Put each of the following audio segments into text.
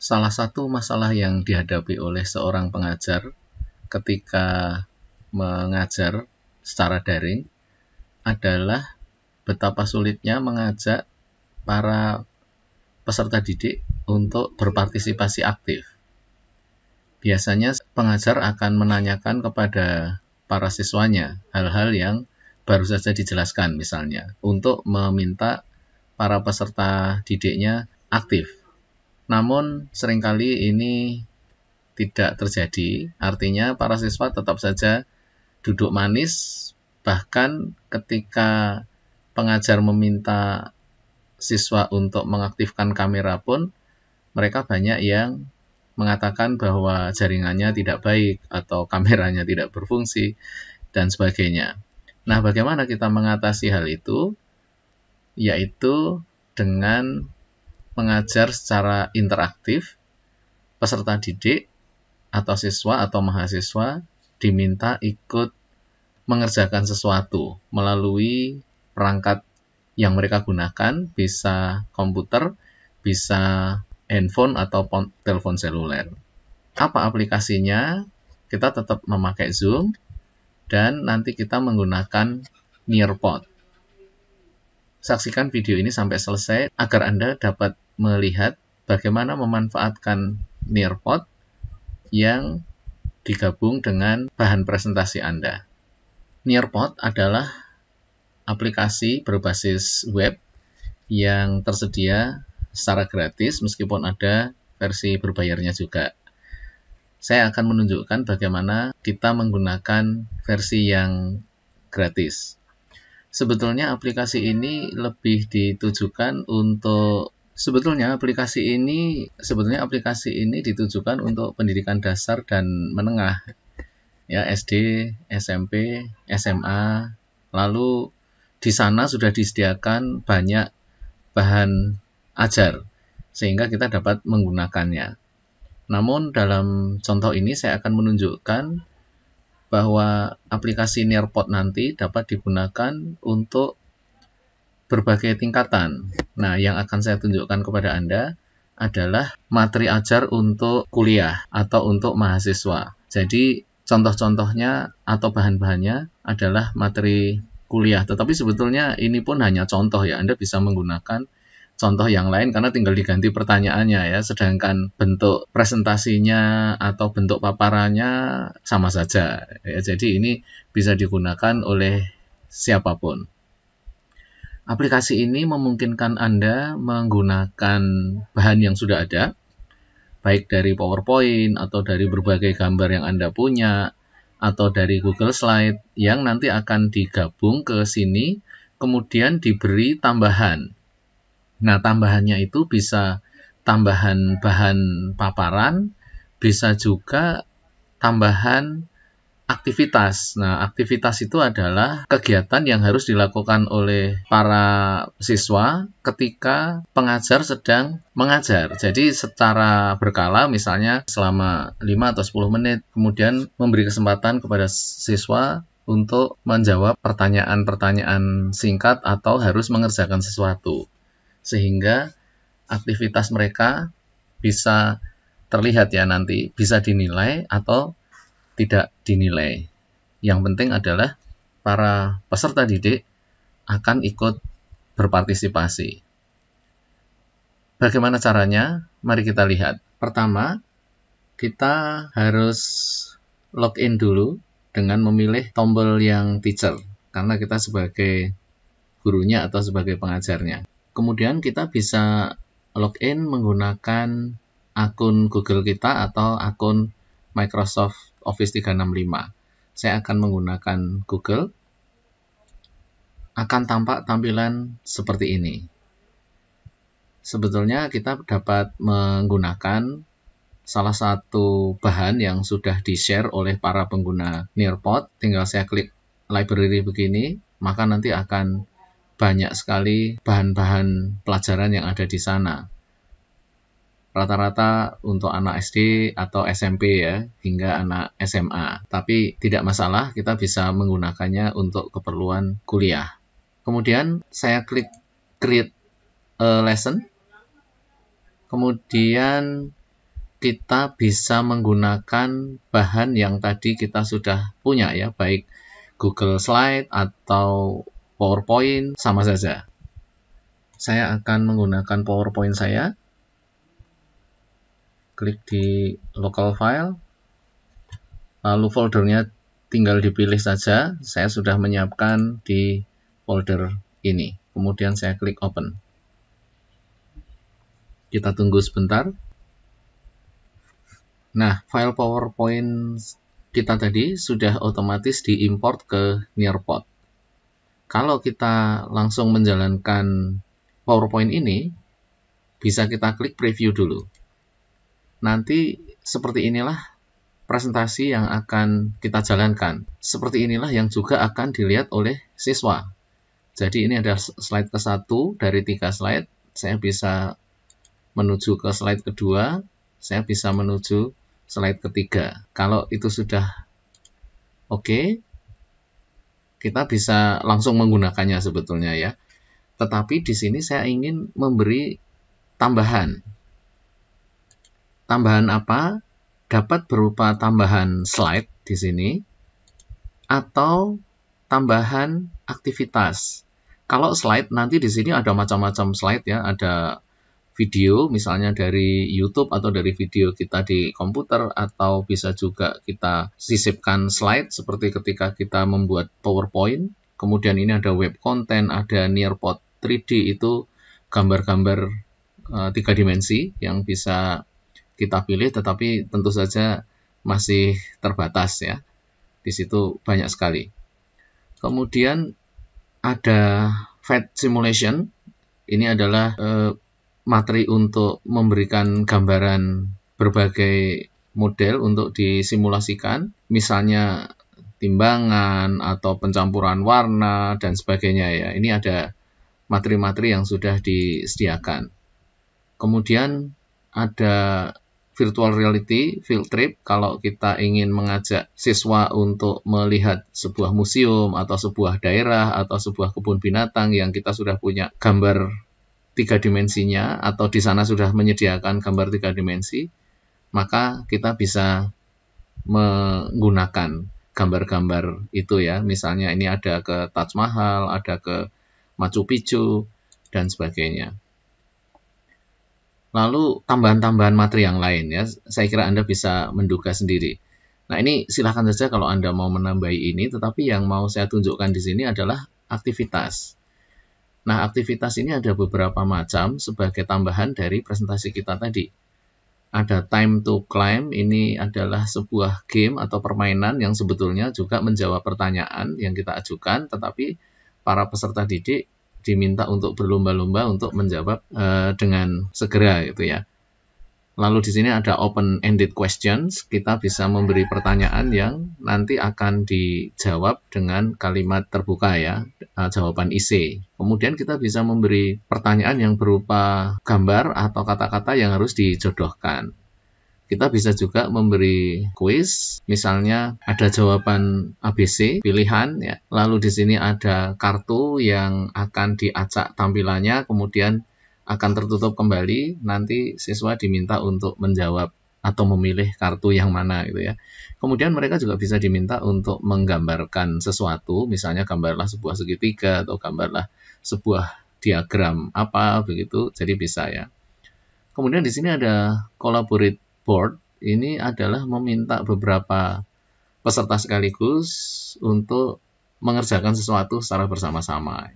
Salah satu masalah yang dihadapi oleh seorang pengajar ketika mengajar secara daring adalah betapa sulitnya mengajak para peserta didik untuk berpartisipasi aktif. Biasanya pengajar akan menanyakan kepada para siswanya hal-hal yang baru saja dijelaskan misalnya untuk meminta para peserta didiknya aktif namun seringkali ini tidak terjadi, artinya para siswa tetap saja duduk manis, bahkan ketika pengajar meminta siswa untuk mengaktifkan kamera pun, mereka banyak yang mengatakan bahwa jaringannya tidak baik atau kameranya tidak berfungsi dan sebagainya. Nah, bagaimana kita mengatasi hal itu? Yaitu dengan Mengajar secara interaktif, peserta didik atau siswa atau mahasiswa diminta ikut mengerjakan sesuatu melalui perangkat yang mereka gunakan, bisa komputer, bisa handphone atau telepon seluler. Apa aplikasinya? Kita tetap memakai Zoom dan nanti kita menggunakan Nearpod. Saksikan video ini sampai selesai agar Anda dapat melihat bagaimana memanfaatkan Nearpod yang digabung dengan bahan presentasi Anda. Nearpod adalah aplikasi berbasis web yang tersedia secara gratis meskipun ada versi berbayarnya juga. Saya akan menunjukkan bagaimana kita menggunakan versi yang gratis sebetulnya aplikasi ini lebih ditujukan untuk sebetulnya aplikasi ini sebetulnya aplikasi ini ditujukan untuk pendidikan dasar dan menengah ya SD, SMP, SMA. Lalu di sana sudah disediakan banyak bahan ajar sehingga kita dapat menggunakannya. Namun dalam contoh ini saya akan menunjukkan bahwa aplikasi Nearpod nanti dapat digunakan untuk berbagai tingkatan. Nah, yang akan saya tunjukkan kepada Anda adalah materi ajar untuk kuliah atau untuk mahasiswa. Jadi, contoh-contohnya atau bahan-bahannya adalah materi kuliah. Tetapi sebetulnya ini pun hanya contoh ya. Anda bisa menggunakan contoh yang lain karena tinggal diganti pertanyaannya ya. Sedangkan bentuk presentasinya atau bentuk paparannya sama saja. Ya, jadi ini bisa digunakan oleh siapapun. Aplikasi ini memungkinkan Anda menggunakan bahan yang sudah ada, baik dari PowerPoint atau dari berbagai gambar yang Anda punya, atau dari Google Slide yang nanti akan digabung ke sini, kemudian diberi tambahan. Nah, tambahannya itu bisa tambahan bahan paparan, bisa juga tambahan aktivitas. Nah, aktivitas itu adalah kegiatan yang harus dilakukan oleh para siswa ketika pengajar sedang mengajar. Jadi secara berkala misalnya selama 5 atau 10 menit kemudian memberi kesempatan kepada siswa untuk menjawab pertanyaan-pertanyaan singkat atau harus mengerjakan sesuatu sehingga aktivitas mereka bisa terlihat ya nanti bisa dinilai atau tidak dinilai. Yang penting adalah para peserta didik akan ikut berpartisipasi. Bagaimana caranya? Mari kita lihat. Pertama, kita harus login dulu dengan memilih tombol yang teacher karena kita sebagai gurunya atau sebagai pengajarnya. Kemudian kita bisa login menggunakan akun Google kita atau akun Microsoft Office 365. Saya akan menggunakan Google. Akan tampak tampilan seperti ini. Sebetulnya kita dapat menggunakan salah satu bahan yang sudah di-share oleh para pengguna Nearpod. Tinggal saya klik library begini, maka nanti akan banyak sekali bahan-bahan pelajaran yang ada di sana. Rata-rata untuk anak SD atau SMP ya, hingga anak SMA. Tapi tidak masalah, kita bisa menggunakannya untuk keperluan kuliah. Kemudian saya klik create a lesson. Kemudian kita bisa menggunakan bahan yang tadi kita sudah punya ya, baik Google Slide atau PowerPoint sama saja. Saya akan menggunakan PowerPoint saya. Klik di local file. Lalu foldernya tinggal dipilih saja. Saya sudah menyiapkan di folder ini. Kemudian saya klik open. Kita tunggu sebentar. Nah, file PowerPoint kita tadi sudah otomatis diimport ke Nearpod. Kalau kita langsung menjalankan PowerPoint ini, bisa kita klik preview dulu. Nanti seperti inilah presentasi yang akan kita jalankan. Seperti inilah yang juga akan dilihat oleh siswa. Jadi ini ada slide ke-1 dari tiga slide. Saya bisa menuju ke slide kedua, saya bisa menuju slide ketiga. Kalau itu sudah oke, okay, kita bisa langsung menggunakannya sebetulnya ya. Tetapi di sini saya ingin memberi tambahan. Tambahan apa? Dapat berupa tambahan slide di sini atau tambahan aktivitas. Kalau slide nanti di sini ada macam-macam slide ya, ada video, misalnya dari YouTube atau dari video kita di komputer, atau bisa juga kita sisipkan slide seperti ketika kita membuat PowerPoint. Kemudian ini ada web content, ada Nearpod 3D itu gambar-gambar uh, tiga dimensi yang bisa kita pilih, tetapi tentu saja masih terbatas ya. Di situ banyak sekali. Kemudian ada Fat Simulation. Ini adalah uh, materi untuk memberikan gambaran berbagai model untuk disimulasikan, misalnya timbangan atau pencampuran warna dan sebagainya ya. Ini ada materi-materi yang sudah disediakan. Kemudian ada virtual reality field trip kalau kita ingin mengajak siswa untuk melihat sebuah museum atau sebuah daerah atau sebuah kebun binatang yang kita sudah punya gambar tiga dimensinya atau di sana sudah menyediakan gambar tiga dimensi, maka kita bisa menggunakan gambar-gambar itu ya. Misalnya ini ada ke Taj Mahal, ada ke Machu Picchu, dan sebagainya. Lalu tambahan-tambahan materi yang lain ya, saya kira Anda bisa menduga sendiri. Nah ini silahkan saja kalau Anda mau menambahi ini, tetapi yang mau saya tunjukkan di sini adalah aktivitas. Nah, aktivitas ini ada beberapa macam sebagai tambahan dari presentasi kita tadi. Ada Time to Climb, ini adalah sebuah game atau permainan yang sebetulnya juga menjawab pertanyaan yang kita ajukan, tetapi para peserta didik diminta untuk berlomba-lomba untuk menjawab uh, dengan segera gitu ya. Lalu di sini ada open ended questions, kita bisa memberi pertanyaan yang nanti akan dijawab dengan kalimat terbuka ya, eh, jawaban IC. Kemudian kita bisa memberi pertanyaan yang berupa gambar atau kata-kata yang harus dijodohkan. Kita bisa juga memberi quiz, misalnya ada jawaban ABC pilihan, ya. lalu di sini ada kartu yang akan diacak tampilannya, kemudian akan tertutup kembali nanti siswa diminta untuk menjawab atau memilih kartu yang mana gitu ya. Kemudian mereka juga bisa diminta untuk menggambarkan sesuatu, misalnya gambarlah sebuah segitiga atau gambarlah sebuah diagram apa begitu, jadi bisa ya. Kemudian di sini ada collaborate board, ini adalah meminta beberapa peserta sekaligus untuk mengerjakan sesuatu secara bersama-sama.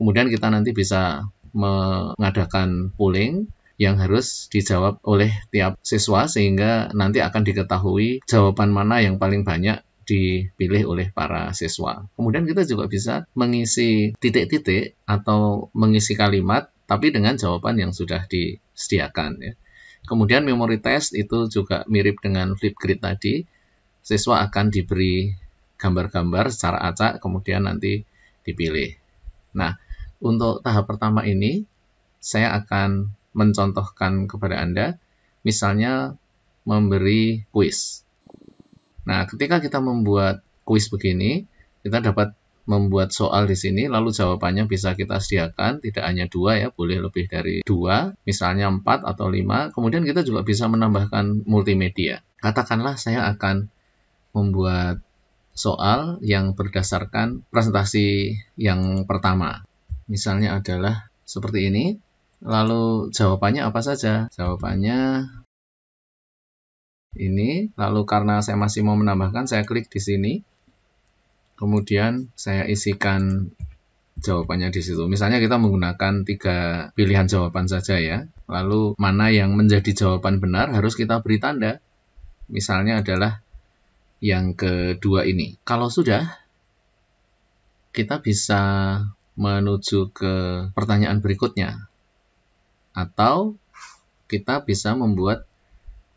Kemudian kita nanti bisa mengadakan polling yang harus dijawab oleh tiap siswa sehingga nanti akan diketahui jawaban mana yang paling banyak dipilih oleh para siswa. Kemudian kita juga bisa mengisi titik-titik atau mengisi kalimat tapi dengan jawaban yang sudah disediakan ya. Kemudian memory test itu juga mirip dengan Flipgrid tadi. Siswa akan diberi gambar-gambar secara acak kemudian nanti dipilih. Nah, untuk tahap pertama ini, saya akan mencontohkan kepada Anda, misalnya memberi kuis. Nah, ketika kita membuat kuis begini, kita dapat membuat soal di sini, lalu jawabannya bisa kita sediakan, tidak hanya dua ya, boleh lebih dari dua, misalnya empat atau lima. Kemudian kita juga bisa menambahkan multimedia. Katakanlah saya akan membuat soal yang berdasarkan presentasi yang pertama misalnya adalah seperti ini. Lalu jawabannya apa saja? Jawabannya ini. Lalu karena saya masih mau menambahkan, saya klik di sini. Kemudian saya isikan jawabannya di situ. Misalnya kita menggunakan tiga pilihan jawaban saja ya. Lalu mana yang menjadi jawaban benar harus kita beri tanda. Misalnya adalah yang kedua ini. Kalau sudah, kita bisa menuju ke pertanyaan berikutnya. Atau kita bisa membuat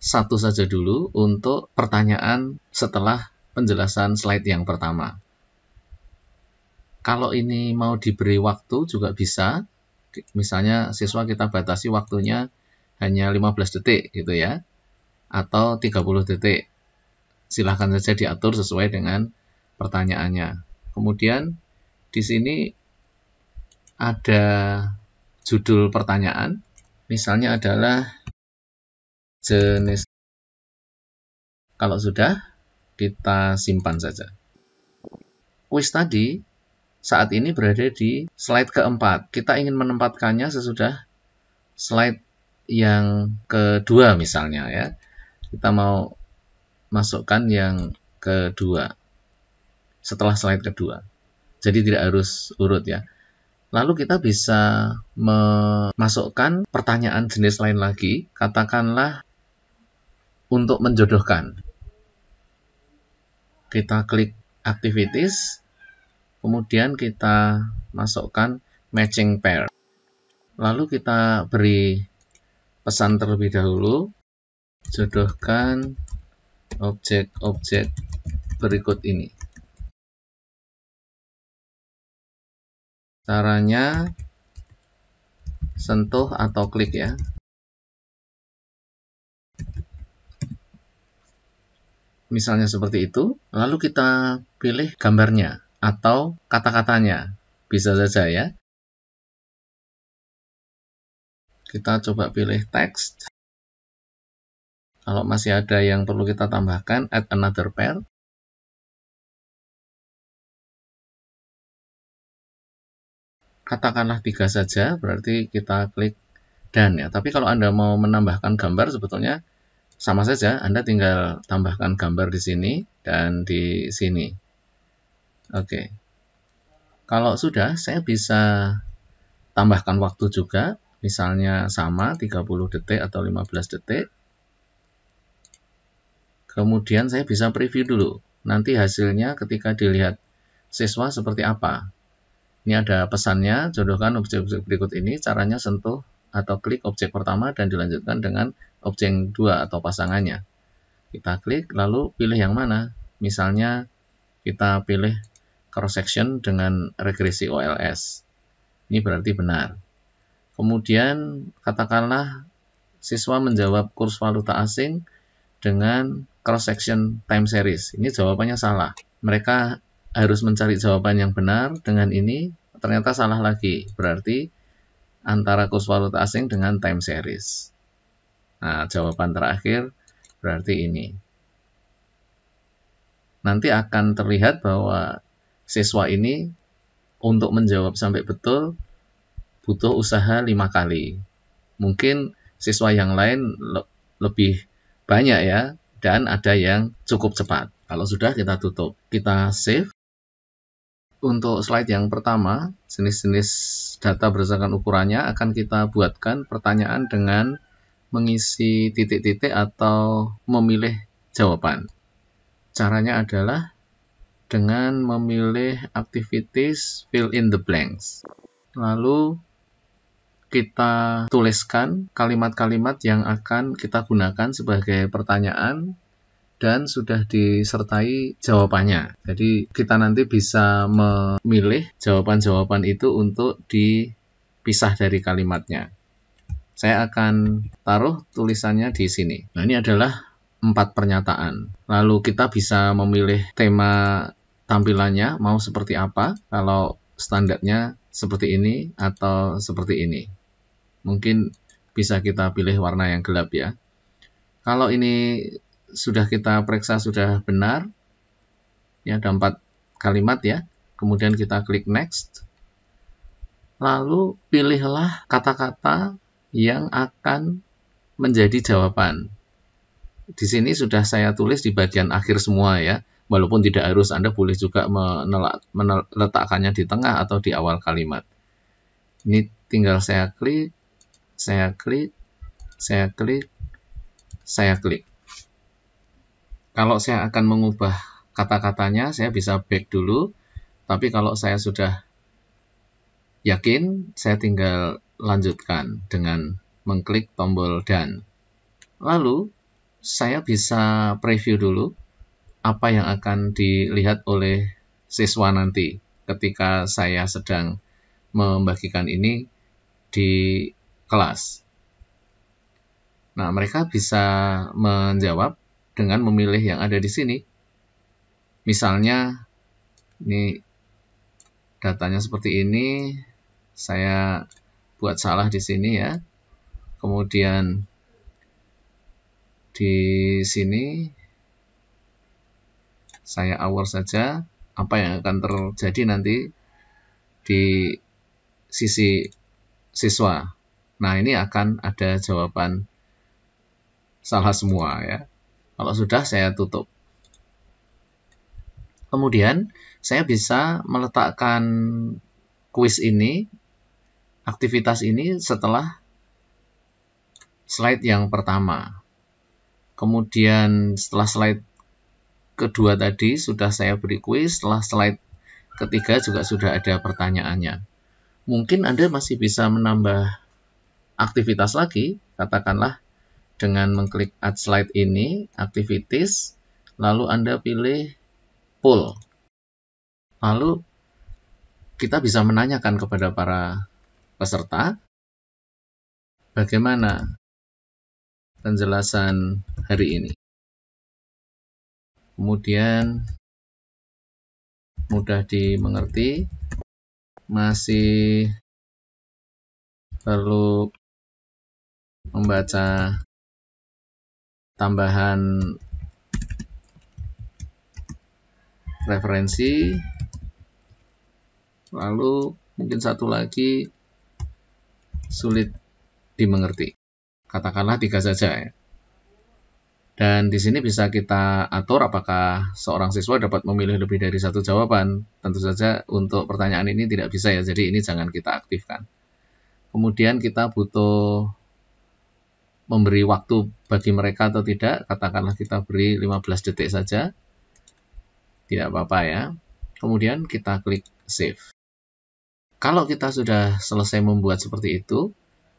satu saja dulu untuk pertanyaan setelah penjelasan slide yang pertama. Kalau ini mau diberi waktu juga bisa. Misalnya siswa kita batasi waktunya hanya 15 detik gitu ya. Atau 30 detik. Silahkan saja diatur sesuai dengan pertanyaannya. Kemudian di sini ada judul pertanyaan, misalnya adalah jenis. Kalau sudah, kita simpan saja. Kuis tadi saat ini berada di slide keempat. Kita ingin menempatkannya sesudah slide yang kedua misalnya ya. Kita mau masukkan yang kedua setelah slide kedua. Jadi tidak harus urut ya. Lalu kita bisa memasukkan pertanyaan jenis lain lagi, katakanlah untuk menjodohkan. Kita klik activities, kemudian kita masukkan matching pair. Lalu kita beri pesan terlebih dahulu, jodohkan objek-objek berikut ini. Caranya sentuh atau klik ya. Misalnya seperti itu, lalu kita pilih gambarnya atau kata-katanya. Bisa saja ya. Kita coba pilih teks. Kalau masih ada yang perlu kita tambahkan, add another pair. katakanlah tiga saja, berarti kita klik dan ya. Tapi kalau Anda mau menambahkan gambar sebetulnya sama saja, Anda tinggal tambahkan gambar di sini dan di sini. Oke. Kalau sudah, saya bisa tambahkan waktu juga, misalnya sama 30 detik atau 15 detik. Kemudian saya bisa preview dulu. Nanti hasilnya ketika dilihat siswa seperti apa. Ini ada pesannya, jodohkan objek-objek berikut ini, caranya sentuh atau klik objek pertama dan dilanjutkan dengan objek yang dua atau pasangannya. Kita klik, lalu pilih yang mana. Misalnya kita pilih cross section dengan regresi OLS. Ini berarti benar. Kemudian katakanlah siswa menjawab kurs valuta asing dengan cross section time series. Ini jawabannya salah. Mereka harus mencari jawaban yang benar dengan ini ternyata salah lagi berarti antara kurs valuta asing dengan time series nah jawaban terakhir berarti ini nanti akan terlihat bahwa siswa ini untuk menjawab sampai betul butuh usaha lima kali mungkin siswa yang lain le lebih banyak ya dan ada yang cukup cepat kalau sudah kita tutup kita save untuk slide yang pertama, jenis-jenis data berdasarkan ukurannya akan kita buatkan pertanyaan dengan mengisi titik-titik atau memilih jawaban. Caranya adalah dengan memilih activities fill in the blanks. Lalu kita tuliskan kalimat-kalimat yang akan kita gunakan sebagai pertanyaan dan sudah disertai jawabannya. Jadi kita nanti bisa memilih jawaban-jawaban itu untuk dipisah dari kalimatnya. Saya akan taruh tulisannya di sini. Nah, ini adalah empat pernyataan. Lalu kita bisa memilih tema tampilannya mau seperti apa. Kalau standarnya seperti ini atau seperti ini. Mungkin bisa kita pilih warna yang gelap ya. Kalau ini sudah kita periksa sudah benar. Ya, ada empat kalimat ya. Kemudian kita klik next. Lalu pilihlah kata-kata yang akan menjadi jawaban. Di sini sudah saya tulis di bagian akhir semua ya. Walaupun tidak harus Anda boleh juga meletakkannya di tengah atau di awal kalimat. Ini tinggal saya klik, saya klik, saya klik, saya klik. Kalau saya akan mengubah kata-katanya, saya bisa back dulu. Tapi kalau saya sudah yakin, saya tinggal lanjutkan dengan mengklik tombol dan. Lalu, saya bisa preview dulu apa yang akan dilihat oleh siswa nanti ketika saya sedang membagikan ini di kelas. Nah, mereka bisa menjawab dengan memilih yang ada di sini. Misalnya, ini datanya seperti ini, saya buat salah di sini ya. Kemudian di sini saya awal saja apa yang akan terjadi nanti di sisi siswa. Nah, ini akan ada jawaban salah semua ya. Kalau sudah saya tutup. Kemudian saya bisa meletakkan kuis ini, aktivitas ini setelah slide yang pertama. Kemudian setelah slide kedua tadi sudah saya beri kuis, setelah slide ketiga juga sudah ada pertanyaannya. Mungkin Anda masih bisa menambah aktivitas lagi, katakanlah dengan mengklik Add Slide ini, Activities, lalu Anda pilih Pull. Lalu kita bisa menanyakan kepada para peserta bagaimana penjelasan hari ini. Kemudian mudah dimengerti, masih perlu membaca tambahan referensi lalu mungkin satu lagi sulit dimengerti katakanlah tiga saja ya dan di sini bisa kita atur apakah seorang siswa dapat memilih lebih dari satu jawaban. Tentu saja untuk pertanyaan ini tidak bisa ya, jadi ini jangan kita aktifkan. Kemudian kita butuh memberi waktu bagi mereka atau tidak. Katakanlah kita beri 15 detik saja. Tidak apa-apa ya. Kemudian kita klik save. Kalau kita sudah selesai membuat seperti itu,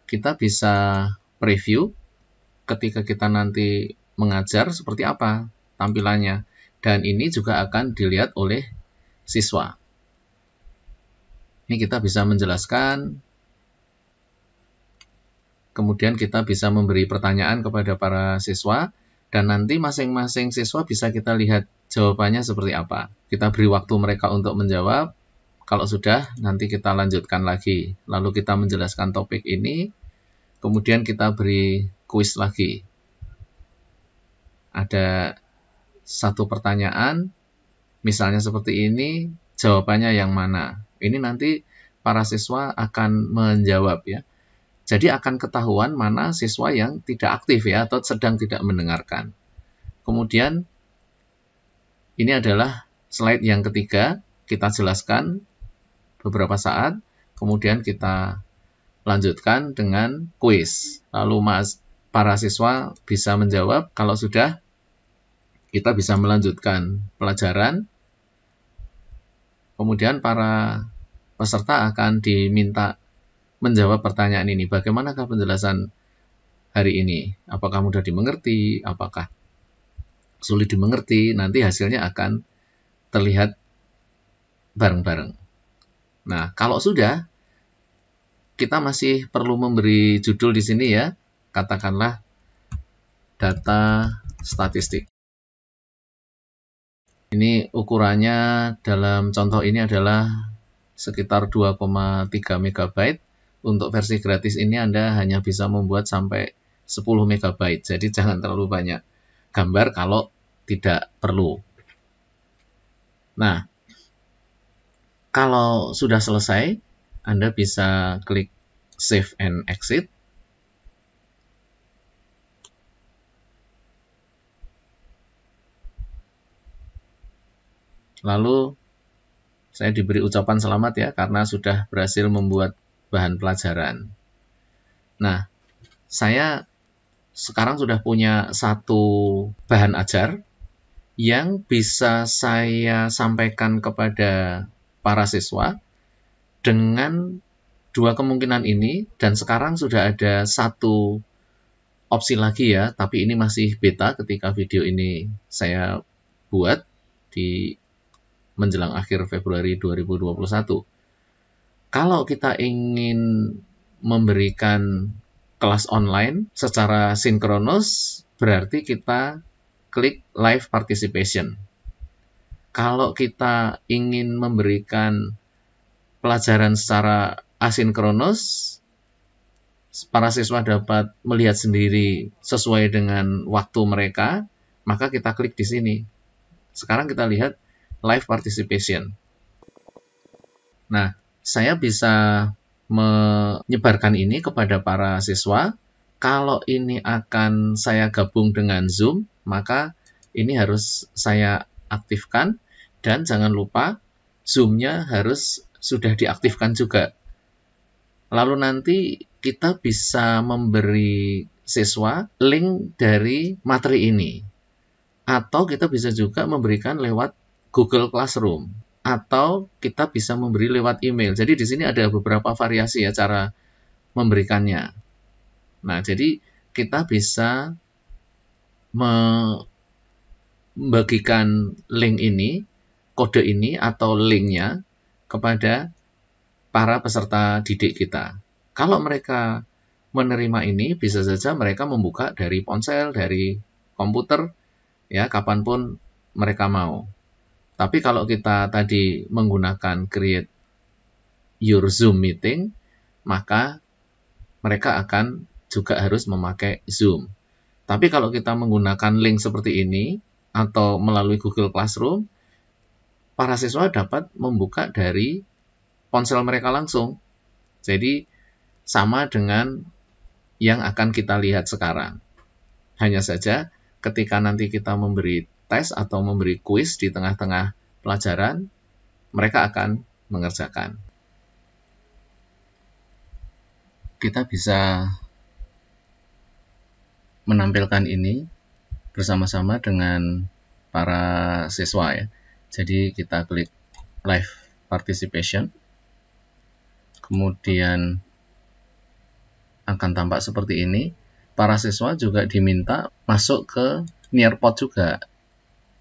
kita bisa preview ketika kita nanti mengajar seperti apa tampilannya. Dan ini juga akan dilihat oleh siswa. Ini kita bisa menjelaskan Kemudian kita bisa memberi pertanyaan kepada para siswa dan nanti masing-masing siswa bisa kita lihat jawabannya seperti apa. Kita beri waktu mereka untuk menjawab. Kalau sudah, nanti kita lanjutkan lagi. Lalu kita menjelaskan topik ini, kemudian kita beri kuis lagi. Ada satu pertanyaan, misalnya seperti ini, jawabannya yang mana? Ini nanti para siswa akan menjawab ya. Jadi akan ketahuan mana siswa yang tidak aktif ya atau sedang tidak mendengarkan. Kemudian ini adalah slide yang ketiga, kita jelaskan beberapa saat, kemudian kita lanjutkan dengan kuis. Lalu mas para siswa bisa menjawab kalau sudah kita bisa melanjutkan pelajaran. Kemudian para peserta akan diminta menjawab pertanyaan ini. Bagaimanakah penjelasan hari ini? Apakah mudah dimengerti? Apakah sulit dimengerti? Nanti hasilnya akan terlihat bareng-bareng. Nah, kalau sudah, kita masih perlu memberi judul di sini ya. Katakanlah data statistik. Ini ukurannya dalam contoh ini adalah sekitar 2,3 megabyte untuk versi gratis ini Anda hanya bisa membuat sampai 10 MB. Jadi jangan terlalu banyak gambar kalau tidak perlu. Nah, kalau sudah selesai, Anda bisa klik save and exit. Lalu saya diberi ucapan selamat ya karena sudah berhasil membuat bahan pelajaran. Nah, saya sekarang sudah punya satu bahan ajar yang bisa saya sampaikan kepada para siswa dengan dua kemungkinan ini dan sekarang sudah ada satu opsi lagi ya, tapi ini masih beta ketika video ini saya buat di menjelang akhir Februari 2021 kalau kita ingin memberikan kelas online secara sinkronus, berarti kita klik live participation. Kalau kita ingin memberikan pelajaran secara asinkronus, para siswa dapat melihat sendiri sesuai dengan waktu mereka, maka kita klik di sini. Sekarang kita lihat live participation. Nah, saya bisa menyebarkan ini kepada para siswa. Kalau ini akan saya gabung dengan Zoom, maka ini harus saya aktifkan dan jangan lupa Zoom-nya harus sudah diaktifkan juga. Lalu nanti kita bisa memberi siswa link dari materi ini. Atau kita bisa juga memberikan lewat Google Classroom atau kita bisa memberi lewat email. Jadi di sini ada beberapa variasi ya cara memberikannya. Nah, jadi kita bisa membagikan link ini, kode ini atau linknya kepada para peserta didik kita. Kalau mereka menerima ini, bisa saja mereka membuka dari ponsel, dari komputer, ya kapanpun mereka mau. Tapi kalau kita tadi menggunakan create your Zoom meeting, maka mereka akan juga harus memakai Zoom. Tapi kalau kita menggunakan link seperti ini atau melalui Google Classroom, para siswa dapat membuka dari ponsel mereka langsung. Jadi sama dengan yang akan kita lihat sekarang. Hanya saja ketika nanti kita memberi tes atau memberi kuis di tengah-tengah pelajaran, mereka akan mengerjakan. Kita bisa menampilkan ini bersama-sama dengan para siswa ya. Jadi kita klik live participation. Kemudian akan tampak seperti ini. Para siswa juga diminta masuk ke Nearpod juga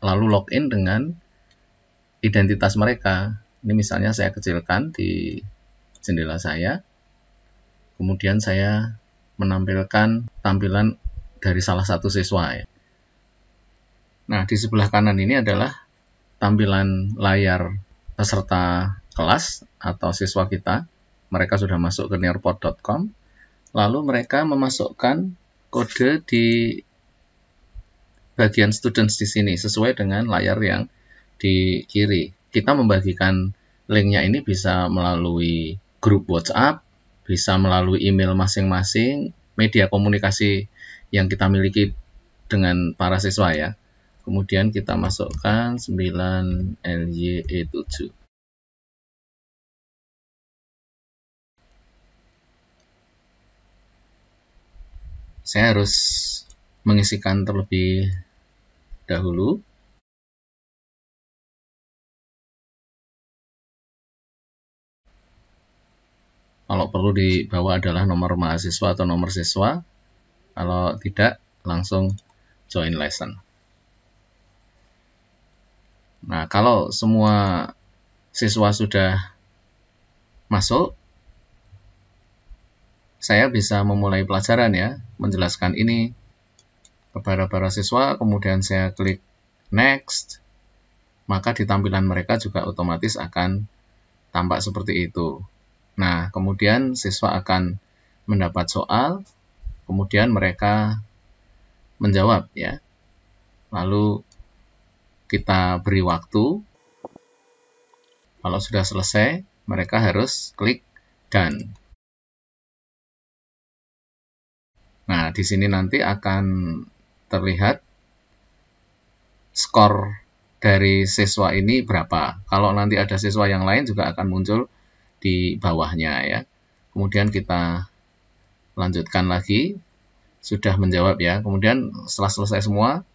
lalu login dengan identitas mereka. Ini misalnya saya kecilkan di jendela saya. Kemudian saya menampilkan tampilan dari salah satu siswa. Ya. Nah, di sebelah kanan ini adalah tampilan layar peserta kelas atau siswa kita. Mereka sudah masuk ke nearpod.com. Lalu mereka memasukkan kode di bagian students di sini sesuai dengan layar yang di kiri. Kita membagikan linknya ini bisa melalui grup WhatsApp, bisa melalui email masing-masing, media komunikasi yang kita miliki dengan para siswa ya. Kemudian kita masukkan 9LYE7. Saya harus mengisikan terlebih dahulu. Kalau perlu dibawa adalah nomor mahasiswa atau nomor siswa. Kalau tidak, langsung join lesson. Nah, kalau semua siswa sudah masuk, saya bisa memulai pelajaran ya, menjelaskan ini, kepada para siswa, kemudian saya klik next, maka di tampilan mereka juga otomatis akan tampak seperti itu. Nah, kemudian siswa akan mendapat soal, kemudian mereka menjawab ya. Lalu kita beri waktu. Kalau sudah selesai, mereka harus klik done. Nah, di sini nanti akan terlihat skor dari siswa ini berapa. Kalau nanti ada siswa yang lain juga akan muncul di bawahnya ya. Kemudian kita lanjutkan lagi. Sudah menjawab ya. Kemudian setelah selesai semua,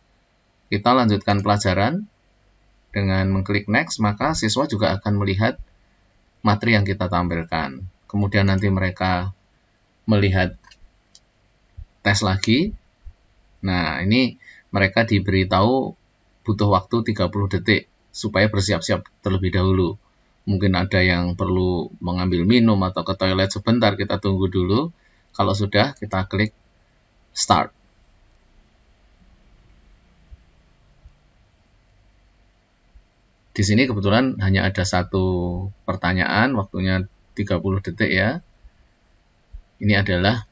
kita lanjutkan pelajaran. Dengan mengklik next, maka siswa juga akan melihat materi yang kita tampilkan. Kemudian nanti mereka melihat tes lagi, Nah, ini mereka diberitahu butuh waktu 30 detik supaya bersiap-siap terlebih dahulu. Mungkin ada yang perlu mengambil minum atau ke toilet sebentar, kita tunggu dulu. Kalau sudah, kita klik start. Di sini kebetulan hanya ada satu pertanyaan, waktunya 30 detik ya. Ini adalah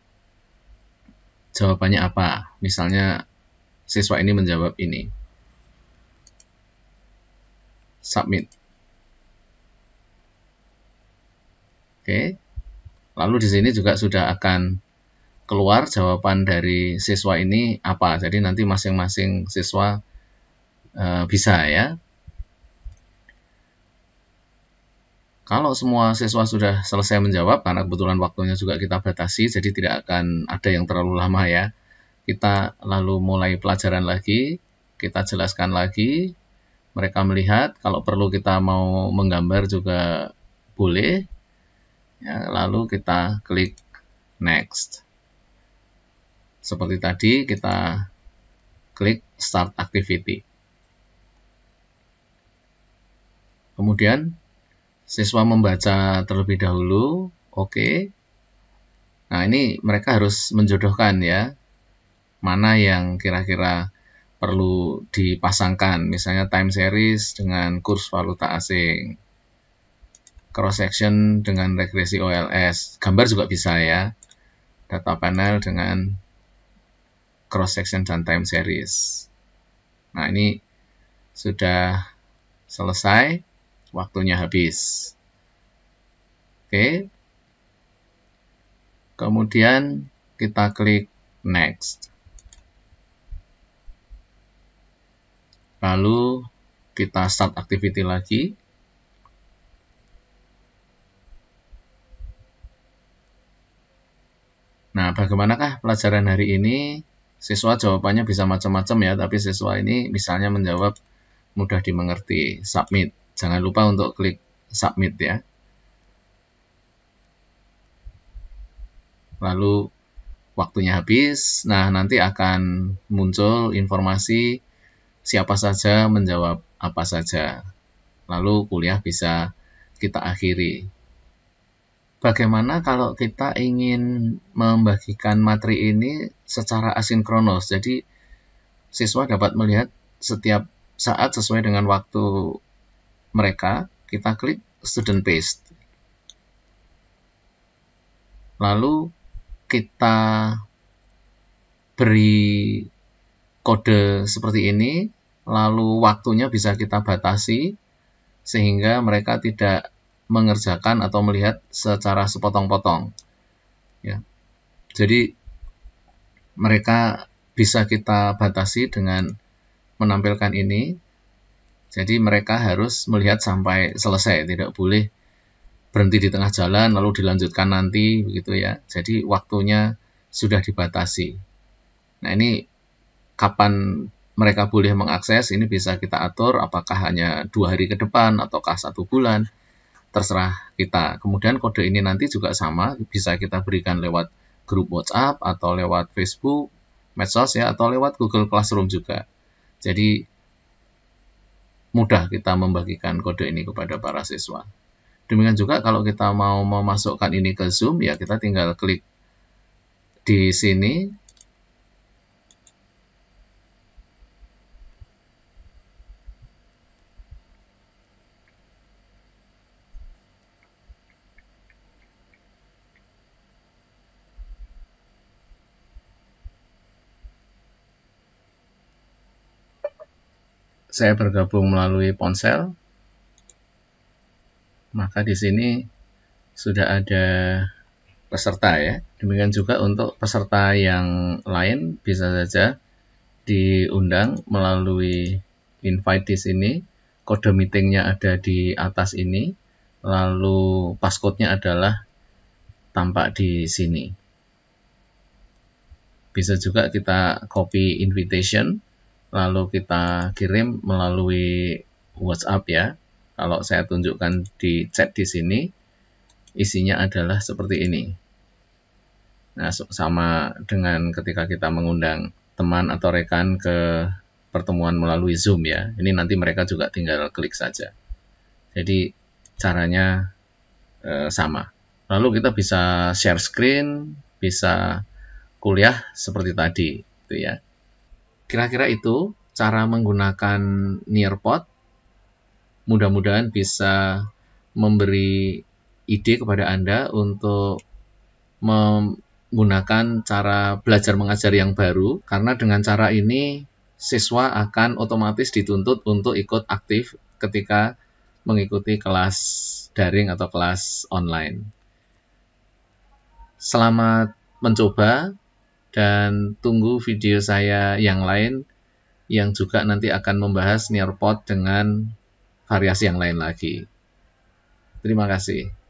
jawabannya apa. Misalnya siswa ini menjawab ini. Submit. Oke. Lalu di sini juga sudah akan keluar jawaban dari siswa ini apa. Jadi nanti masing-masing siswa eh, bisa ya Kalau semua siswa sudah selesai menjawab, karena kebetulan waktunya juga kita batasi, jadi tidak akan ada yang terlalu lama ya. Kita lalu mulai pelajaran lagi, kita jelaskan lagi, mereka melihat, kalau perlu kita mau menggambar juga boleh, ya, lalu kita klik next. Seperti tadi, kita klik start activity. Kemudian Siswa membaca terlebih dahulu, oke. Nah, ini mereka harus menjodohkan ya. Mana yang kira-kira perlu dipasangkan, misalnya time series dengan kurs valuta asing. Cross section dengan regresi OLS. Gambar juga bisa ya. Data panel dengan cross section dan time series. Nah, ini sudah selesai waktunya habis. Oke. Kemudian kita klik next. Lalu kita start activity lagi. Nah, bagaimanakah pelajaran hari ini? Siswa jawabannya bisa macam-macam ya, tapi siswa ini misalnya menjawab mudah dimengerti, submit. Jangan lupa untuk klik submit ya. Lalu waktunya habis. Nah, nanti akan muncul informasi siapa saja menjawab apa saja. Lalu kuliah bisa kita akhiri. Bagaimana kalau kita ingin membagikan materi ini secara asinkronos? Jadi siswa dapat melihat setiap saat sesuai dengan waktu mereka, kita klik student paste. Lalu kita beri kode seperti ini, lalu waktunya bisa kita batasi sehingga mereka tidak mengerjakan atau melihat secara sepotong-potong. Ya. Jadi mereka bisa kita batasi dengan menampilkan ini jadi mereka harus melihat sampai selesai, tidak boleh berhenti di tengah jalan lalu dilanjutkan nanti begitu ya. Jadi waktunya sudah dibatasi. Nah, ini kapan mereka boleh mengakses ini bisa kita atur apakah hanya dua hari ke depan ataukah satu bulan terserah kita. Kemudian kode ini nanti juga sama bisa kita berikan lewat grup WhatsApp atau lewat Facebook, medsos ya atau lewat Google Classroom juga. Jadi mudah kita membagikan kode ini kepada para siswa. Demikian juga kalau kita mau memasukkan ini ke Zoom, ya kita tinggal klik di sini saya bergabung melalui ponsel, maka di sini sudah ada peserta ya. Demikian juga untuk peserta yang lain bisa saja diundang melalui invite di sini. Kode meetingnya ada di atas ini, lalu passcode-nya adalah tampak di sini. Bisa juga kita copy invitation lalu kita kirim melalui WhatsApp ya. Kalau saya tunjukkan di chat di sini, isinya adalah seperti ini. Nah, sama dengan ketika kita mengundang teman atau rekan ke pertemuan melalui Zoom ya. Ini nanti mereka juga tinggal klik saja. Jadi caranya e, sama. Lalu kita bisa share screen, bisa kuliah seperti tadi, gitu ya. Kira-kira itu cara menggunakan Nearpod. Mudah-mudahan bisa memberi ide kepada Anda untuk menggunakan cara belajar mengajar yang baru karena dengan cara ini siswa akan otomatis dituntut untuk ikut aktif ketika mengikuti kelas daring atau kelas online. Selamat mencoba dan tunggu video saya yang lain yang juga nanti akan membahas nearpod dengan variasi yang lain lagi. Terima kasih.